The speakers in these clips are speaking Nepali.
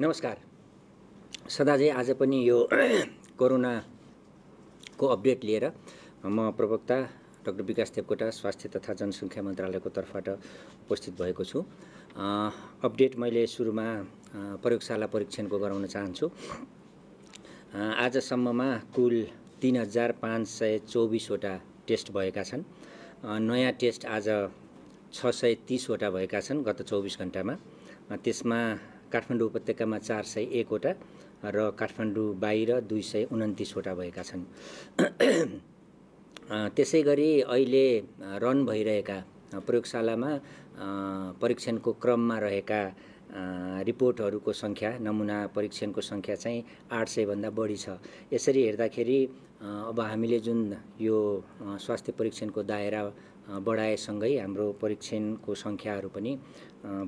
नमस्कार सदाझै आज पनि यो कोरोनाको अपडेट लिएर म प्रवक्ता डाक्टर विकास देवकोटा स्वास्थ्य तथा जनसङ्ख्या मन्त्रालयको तर्फबाट उपस्थित भएको छु अपडेट मैले सुरुमा प्रयोगशाला परीक्षणको गराउन चाहन्छु आजसम्ममा कुल तिन हजार पाँच सय चौबिसवटा टेस्ट भएका छन् नयाँ टेस्ट आज छ सय तिसवटा भएका छन् गत चौबिस घन्टामा त्यसमा काठमाडौँ उपत्यकामा चार सय एकवटा र काठमाडौँ बाहिर दुई सय उन्तिसवटा भएका छन् त्यसै गरी अहिले रन भइरहेका प्रयोगशालामा परीक्षणको क्रममा रहेका रिपोर्टहरूको सङ्ख्या नमुना परीक्षणको सङ्ख्या चाहिँ आठ सयभन्दा बढी छ यसरी हेर्दाखेरि अब हामीले जुन यो स्वास्थ्य परीक्षणको दायरा बढाएसँगै हाम्रो परीक्षणको सङ्ख्याहरू पनि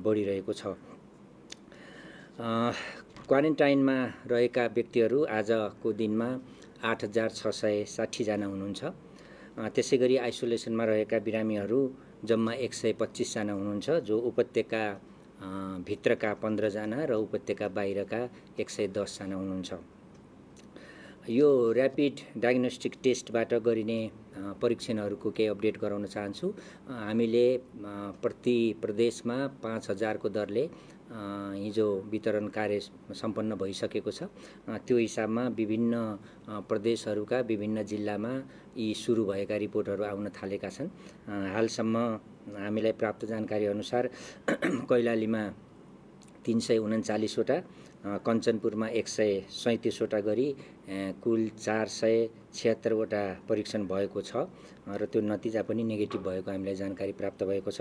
बढिरहेको छ क्वारेन्टाइनमा रहेका व्यक्तिहरू आजको दिनमा आठ हजार छ सय साठीजना हुनुहुन्छ त्यसै गरी आइसोलेसनमा रहेका बिरामीहरू जम्मा एक सय पच्चिसजना हुनुहुन्छ जो उपत्यका भित्रका पन्ध्रजना र उपत्यका बाहिरका एक सय दसजना हुनुहुन्छ यो ऱ्यापिड डायग्नोस्टिक टेस्टबाट गरिने परीक्षणहरूको केही अपडेट गराउन चाहन्छु हामीले प्रति प्रदेशमा पाँच हजारको दरले हिजो वितरण कार्य सम्पन्न भइसकेको छ त्यो हिसाबमा विभिन्न प्रदेशहरूका विभिन्न जिल्लामा यी सुरु भएका रिपोर्टहरू आउन थालेका छन् हालसम्म हामीलाई प्राप्त जानकारी अनुसार कैलालीमा तिन सय उन्चालिसवटा कञ्चनपुरमा एक सय सैँतिसवटा गरी कुल चार सय छिहत्तरवटा परीक्षण भएको छ र त्यो नतिजा पनि नेगेटिभ भएको हामीलाई जानकारी प्राप्त भएको छ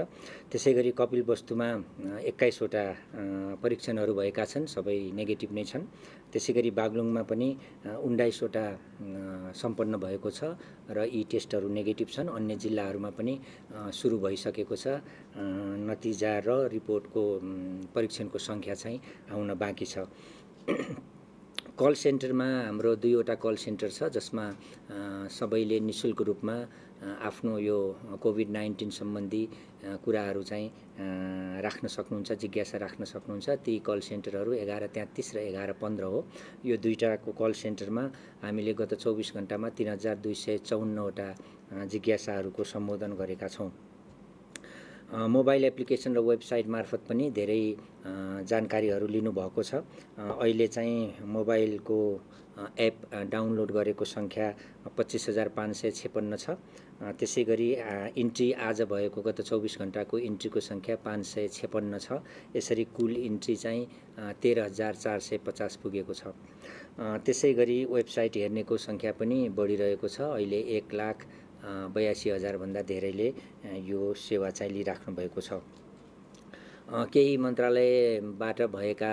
त्यसै गरी कपिल वस्तुमा एक्काइसवटा परीक्षणहरू भएका छन् सबै नेगेटिभ नै छन् त्यसै गरी बागलुङमा पनि उन्नाइसवटा सम्पन्न भएको छ र यी टेस्टहरू नेगेटिभ छन् अन्य जिल्लाहरूमा पनि सुरु भइसकेको छ नतिजा र रिपोर्टको परीक्षणको सङ्ख्या चाहिँ आउन बाँकी छ कल सेन्टरमा हाम्रो दुईवटा कल सेन्टर छ जसमा सबैले नि शुल्क रूपमा आफ्नो यो कोभिड नाइन्टिन सम्बन्धी कुराहरू चाहिँ राख्न सक्नुहुन्छ जिज्ञासा राख्न सक्नुहुन्छ ती कल सेन्टरहरू एघार तेत्तिस र एघार पन्ध्र हो यो दुईवटाको कल सेन्टरमा हामीले गत चौबिस घन्टामा तिन हजार दुई सय चौन्नवटा जिज्ञासाहरूको सम्बोधन गरेका छौँ मोबाइल एप्लिकेसन र वेबसाइट मार्फत पनि धेरै जानकारीहरू लिनुभएको छ अहिले चाहिँ मोबाइलको एप डाउनलोड गरेको सङ्ख्या पच्चिस हजार पाँच सय छेपन्न छ त्यसै गरी इन्ट्री आज भएको गत चौबिस घन्टाको इन्ट्रीको सङ्ख्या पाँच सय छेपन्न छ यसरी कुल इन्ट्री चाहिँ तेह्र हजार चार सय पचास पुगेको छ त्यसै गरी वेबसाइट हेर्नेको सङ्ख्या पनि बढिरहेको छ अहिले एक लाख बयासी हजारभन्दा धेरैले यो सेवा चाहिँ लिइराख्नु भएको छ केही मन्त्रालयबाट भएका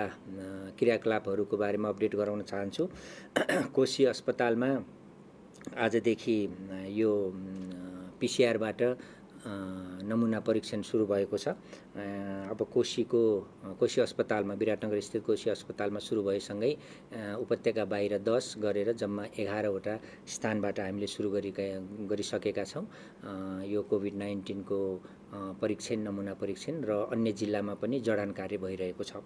क्रियाकलापहरूको बारेमा अपडेट गराउन चाहन्छु कोशी अस्पतालमा आजदेखि यो पिसिआरबाट नमुना परीक्षण सुरु भएको छ अब कोशीको कोशी अस्पतालमा विराटनगर स्थित कोशी अस्पतालमा सुरु भएसँगै उपत्यका बाहिर दस गरेर जम्मा एघारवटा स्थानबाट हामीले सुरु गरिका गरिसकेका छौँ यो कोभिड नाइन्टिनको परीक्षण नमुना परीक्षण र अन्य जिल्लामा पनि जडान कार्य भइरहेको छ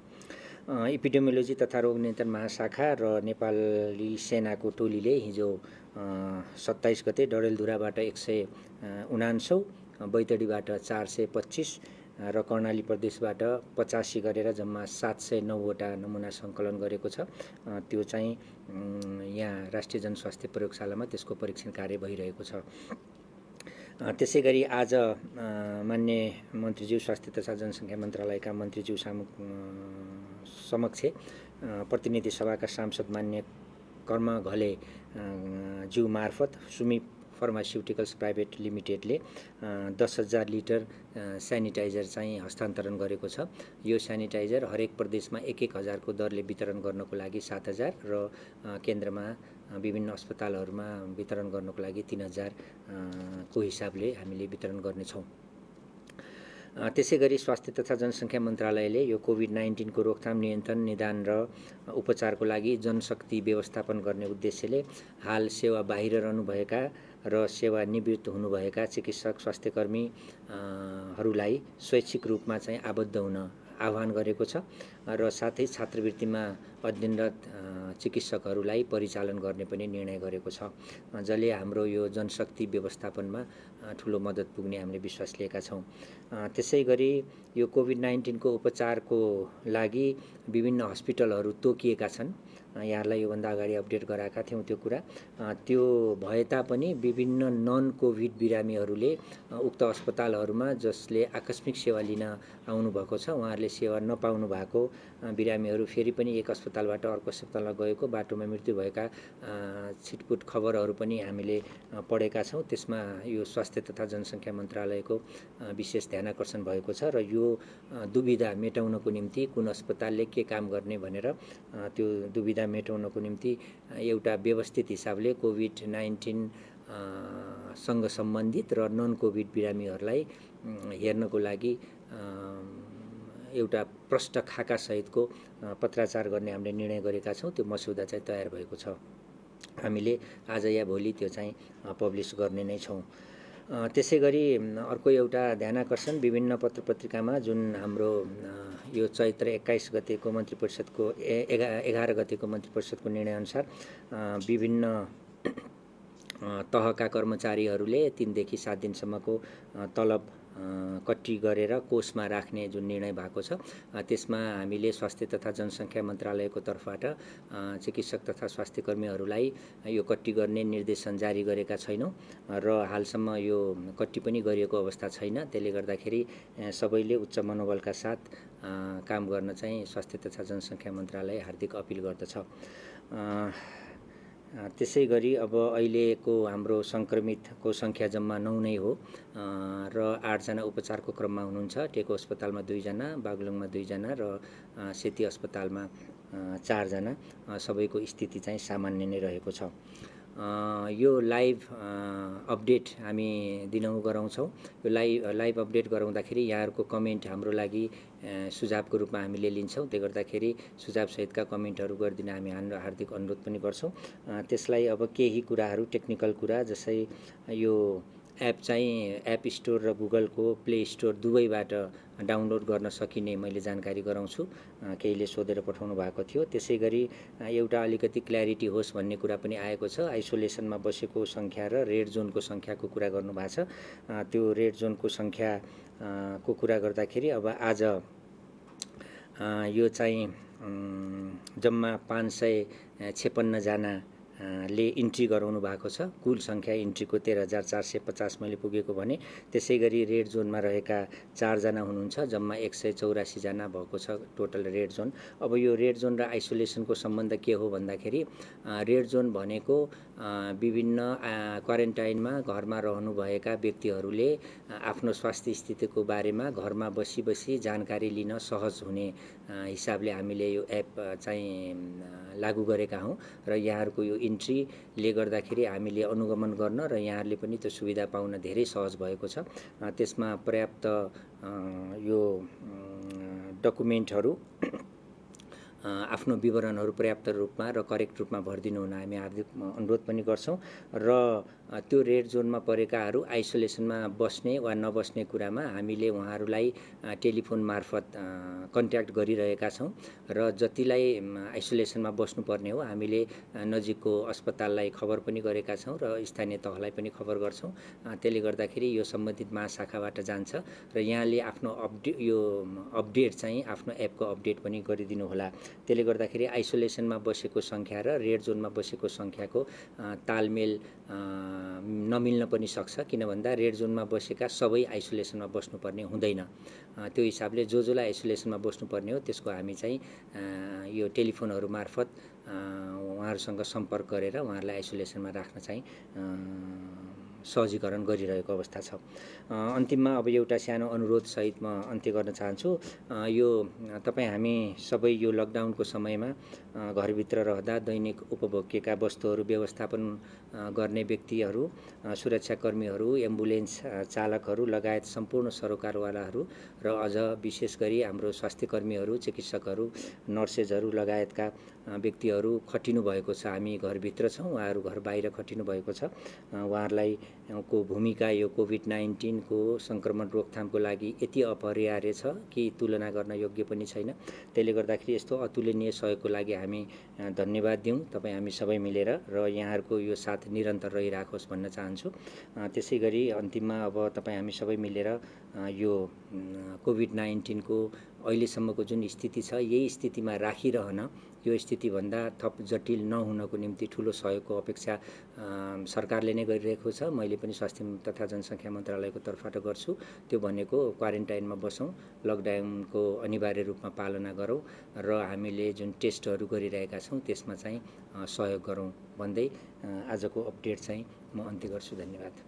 इपिडेमियोलोजी तथा रोग नियन्त्रण महाशाखा र नेपाली सेनाको टोलीले हिजो सत्ताइस गते डडेलधुराबाट एक सय उनान्सौ बैतडीबाट चार सय पच्चिस र कर्णाली प्रदेशबाट पचासी गरेर जम्मा सात सय नौवटा नमुना सङ्कलन गरेको छ त्यो चाहिँ यहाँ राष्ट्रिय जनस्वास्थ्य प्रयोगशालामा त्यसको परीक्षण कार्य भइरहेको छ त्यसै गरी आज मान्य मन्त्रीज्यू स्वास्थ्य तथा जनसङ्ख्या मन्त्रालयका मन्त्रीज्यू सामु समक्ष प्रतिनिधि सभाका सांसद मान्य कर्म घले ज्यू मार्फत सुमी फार्मास्युटिकल्स प्राइभेट लिमिटेडले दस हजार लिटर सेनिटाइजर चाहिँ हस्तान्तरण गरेको छ यो सेनिटाइजर हरेक प्रदेशमा एक एक हजारको दरले वितरण गर्नको लागि सात हजार र केन्द्रमा विभिन्न अस्पतालहरूमा वितरण गर्नको लागि तिन हजार को हिसाबले हामीले वितरण गर्नेछौँ त्यसै गरी स्वास्थ्य तथा जनसङ्ख्या मन्त्रालयले यो कोभिड नाइन्टिनको रोकथाम नियन्त्रण निदान र उपचारको लागि जनशक्ति व्यवस्थापन गर्ने उद्देश्यले हाल सेवा बाहिर रहनुभएका र सेवानिवृत्त हुनुभएका चिकित्सक स्वास्थ्यकर्मीहरूलाई स्वैच्छिक रूपमा चाहिँ आबद्ध हुन आह्वान गरेको छ र साथै छात्रवृत्तिमा अध्ययनरत चिकित्सकहरूलाई परिचालन गर्ने पनि निर्णय गरेको छ जसले हाम्रो यो जनशक्ति व्यवस्थापनमा ठुलो मद्दत पुग्ने हामीले विश्वास लिएका छौँ त्यसै गरी यो कोभिड नाइन्टिनको उपचारको लागि विभिन्न हस्पिटलहरू तोकिएका छन् यहाँहरूलाई योभन्दा अगाडि अपडेट गराएका थियौँ त्यो कुरा त्यो भए तापनि विभिन्न नन कोभिड बिरामीहरूले उक्त अस्पतालहरूमा जसले आकस्मिक सेवा लिन आउनुभएको छ उहाँहरूले सेवा नपाउनु भएको बिरामीहरू फेरि पनि एक अस्प अस्पतालबाट अर्को अस्पतालमा गएको बाटोमा मृत्यु भएका छिटपुट खबरहरू पनि हामीले पढेका छौँ त्यसमा यो स्वास्थ्य तथा जनसङ्ख्या मन्त्रालयको विशेष ध्यान आकर्षण भएको छ र यो दुविधा मेटाउनको निम्ति कुन अस्पतालले के काम गर्ने भनेर त्यो दुविधा मेटाउनको निम्ति एउटा व्यवस्थित हिसाबले कोभिड नाइन्टिन सँग सम्बन्धित र नन कोभिड बिरामीहरूलाई हेर्नको लागि एउटा प्रष्ट खाका सहितको पत्राचार गर्ने हामीले निर्णय गरेका छौँ त्यो मस्यौदा चाहिँ तयार भएको छ हामीले आज या भोलि त्यो चाहिँ पब्लिस गर्ने नै छौँ त्यसै गरी अर्को एउटा ध्यानकर्षण विभिन्न पत्र पत्रिकामा जुन हाम्रो यो चैत्र एक्काइस गतिको मन्त्री परिषदको एघार गतिको मन्त्री परिषदको निर्णयअनुसार विभिन्न तहका कर्मचारीहरूले तिनदेखि सात दिनसम्मको तलब कट्टी गरेर कोषमा राख्ने जुन निर्णय भएको छ त्यसमा हामीले स्वास्थ्य तथा जनसङ्ख्या मन्त्रालयको तर्फबाट चिकित्सक तथा स्वास्थ्य कर्मीहरूलाई यो कट्टी गर्ने निर्देशन जारी गरेका छैनौँ र हालसम्म यो कट्टी पनि गरिएको अवस्था छैन त्यसले गर्दाखेरि सबैले उच्च मनोबलका साथ काम गर्न चाहिँ स्वास्थ्य तथा जनसङ्ख्या मन्त्रालय हार्दिक अपिल गर्दछ त्यसै गरी अब अहिलेको हाम्रो सङ्क्रमितको सङ्ख्या जम्मा नौ नै हो र आठजना उपचारको क्रममा हुनुहुन्छ टेको अस्पतालमा दुईजना बागलुङमा दुईजना र सेती अस्पतालमा चारजना सबैको स्थिति चाहिँ सामान्य नै रहेको छ यो लाइभ अपडेट हामी दिन गराउँछौँ यो लाइभ लाइभ अपडेट गराउँदाखेरि यहाँहरूको कमेन्ट हाम्रो लागि सुझावको रूपमा हामीले लिन्छौँ त्यही गर्दाखेरि सुझावसहितका कमेन्टहरू गरिदिन हामी हाम्रो हार्दिक अनुरोध पनि गर्छौँ त्यसलाई अब केही कुराहरू टेक्निकल कुरा जस्तै यो एप चाहिँ एप स्टोर र गुगलको प्ले स्टोर दुवैबाट डाउनलोड गर्न सकिने मैले जानकारी गराउँछु केहीले सोधेर पठाउनु भएको थियो त्यसै गरी एउटा अलिकति क्ल्यारिटी होस् भन्ने कुरा पनि आएको छ आइसोलेसनमा बसेको सङ्ख्या र रेड जोनको सङ्ख्याको कुरा गर्नुभएको छ त्यो रेड जोनको सङ्ख्या को कुरा गर्दाखेरि अब आज यो चाहिँ जम्मा पाँच सय छेपन्नजना ले इन्ट्री गराउनु भएको छ कुल सङ्ख्या इन्ट्रीको तेह्र हजार चार सय पचास मैले पुगेको भने त्यसै गरी रेड जोनमा रहेका चारजना हुनुहुन्छ जम्मा एक सय चौरासीजना भएको छ टोटल रेड जोन अब यो रेड जोन र आइसोलेसनको सम्बन्ध के हो भन्दाखेरि रेड जोन भनेको विभिन्न क्वारेन्टाइनमा घरमा रहनुभएका व्यक्तिहरूले आफ्नो स्वास्थ्य स्थितिको बारेमा घरमा बसी बसी जानकारी लिन सहज हुने हिसाबले हामीले यो एप चाहिँ लागू गरेका हौँ र यहाँहरूको यो इन्ट्रीले गर्दाखेरि हामीले अनुगमन गर्न र यहाँहरूले पनि त्यो सुविधा पाउन धेरै सहज भएको छ त्यसमा पर्याप्त यो डकुमेन्टहरू आफ्नो विवरणहरू पर्याप्त रूपमा र करेक्ट रूपमा भरिदिनु हुन हामी हार्दिक अनुरोध पनि गर्छौँ र त्यो रेड जोनमा परेकाहरू आइसोलेसनमा बस्ने वा नबस्ने कुरामा हामीले उहाँहरूलाई टेलिफोन मार्फत कन्ट्याक्ट गरिरहेका छौँ र जतिलाई आइसोलेसनमा बस्नुपर्ने हो हामीले नजिकको अस्पताललाई खबर पनि गरेका छौँ र स्थानीय तहलाई पनि खबर गर्छौँ त्यसले गर्दाखेरि यो सम्बन्धित महाशाखाबाट जान्छ र यहाँले आफ्नो अपडे यो अपडेट चाहिँ आफ्नो एपको अपडेट पनि गरिदिनुहोला त्यसले गर्दाखेरि आइसोलेसनमा बसेको सङ्ख्या र रेड जोनमा बसेको सङ्ख्याको तालमेल नमिल्न पनि सक्छ किन भन्दा रेड जोनमा बसेका सबै आइसोलेसनमा बस्नुपर्ने हुँदैन त्यो हिसाबले जो जसलाई आइसोलेसनमा बस्नुपर्ने हो त्यसको हामी चाहिँ यो टेलिफोनहरू मार्फत उहाँहरूसँग सम्पर्क गरेर उहाँहरूलाई आइसोलेसनमा राख्न चाहिँ सहजीकरण गरिरहेको अवस्था छ अन्तिममा अब एउटा सानो अनुरोधसहित म अन्त्य गर्न चाहन्छु यो तपाईँ हामी सबै यो लकडाउनको समयमा घरभित्र रहँदा दैनिक उपभोग्यका वस्तुहरू व्यवस्थापन गर्ने व्यक्तिहरू सुरक्षाकर्मीहरू एम्बुलेन्स चालकहरू लगायत सम्पूर्ण सरोकारवालाहरू र अझ विशेष गरी हाम्रो स्वास्थ्यकर्मीहरू चिकित्सकहरू नर्सेसहरू लगायतका व्यक्तिहरू खटिनु भएको छ हामी घरभित्र छौँ उहाँहरू घर बाहिर खटिनु भएको छ उहाँहरूलाई को भूमिका यो कोभिड नाइन्टिनको सङ्क्रमण रोकथामको लागि यति अपरिहार्य छ कि तुलना गर्न योग्य पनि छैन त्यसले गर्दाखेरि यस्तो अतुलनीय सहयोगको लागि हामी धन्यवाद दिउँ तपाईँ हामी सबै मिलेर र यहाँहरूको यो साथ निरन्तर रहिराखोस् भन्न चाहन्छु त्यसै गरी अन्तिममा अब तपाईँ हामी सबै मिलेर यो कोभिड नाइन्टिनको अहिलेसम्मको जुन स्थिति छ यही स्थितिमा राखिरहन यो स्थितिभन्दा थप जटिल नहुनको निम्ति ठुलो सहयोगको अपेक्षा सरकारले नै गरिरहेको छ मैले पनि स्वास्थ्य तथा जनसङ्ख्या मन्त्रालयको तर्फबाट गर्छु त्यो भनेको क्वारेन्टाइनमा बसौँ लकडाउनको अनिवार्य रूपमा पालना गरौँ र हामीले जुन टेस्टहरू गरिरहेका छौँ त्यसमा चाहिँ सहयोग गरौँ भन्दै आजको अपडेट चाहिँ म अन्त्य गर्छु धन्यवाद